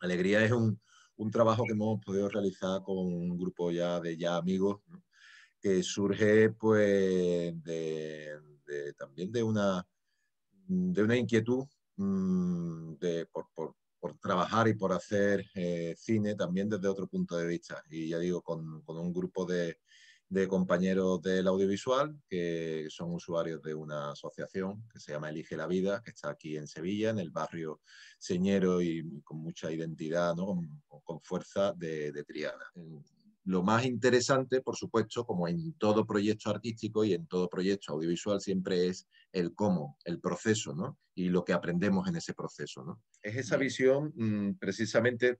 Alegría es un, trabajo que hemos podido realizar con un grupo ya de ya amigos, que surge pues también de una, de una inquietud mm, de, por, trabajar y por hacer eh, cine también desde otro punto de vista. Y ya digo, con un grupo de, de compañeros del audiovisual que son usuarios de una asociación que se llama Elige la Vida, que está aquí en Sevilla, en el barrio Señero y con mucha identidad, con, fuerza de, de Triana. Lo más interesante, por supuesto, como en todo proyecto artístico y en todo proyecto audiovisual, siempre es el cómo, el proceso, Y lo que aprendemos en ese proceso, Es esa visión, mm, precisamente,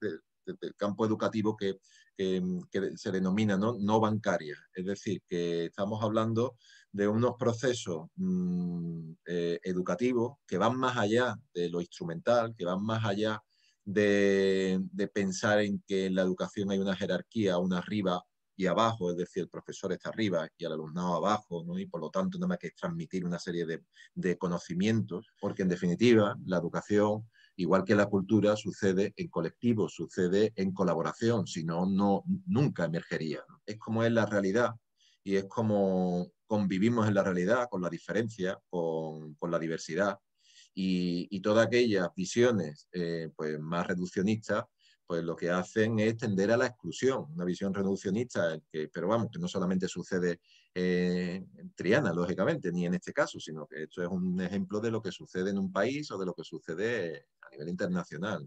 este, del campo educativo que, mm, se denomina ¿no? bancaria. Es decir, que estamos hablando de unos procesos mm, eh, educativos que van más allá de lo instrumental, que van más allá de, pensar en que en la educación hay una jerarquía, una arriba y abajo, es decir, el profesor está arriba y el alumnado abajo, y por lo tanto nada más que transmitir una serie de, de conocimientos, porque en definitiva la educación Igual que la cultura sucede en colectivo, sucede en colaboración, si no, nunca emergería. Es como es la realidad y es como convivimos en la realidad, con la diferencia, con, la diversidad. Y, todas aquellas visiones eh, pues más reduccionistas pues lo que hacen es tender a la exclusión, una visión reduccionista, eh, que, pero vamos, que no solamente sucede eh, en Triana, lógicamente, ni en este caso, sino que esto es un ejemplo de lo que sucede en un país o de lo que sucede a nivel internacional.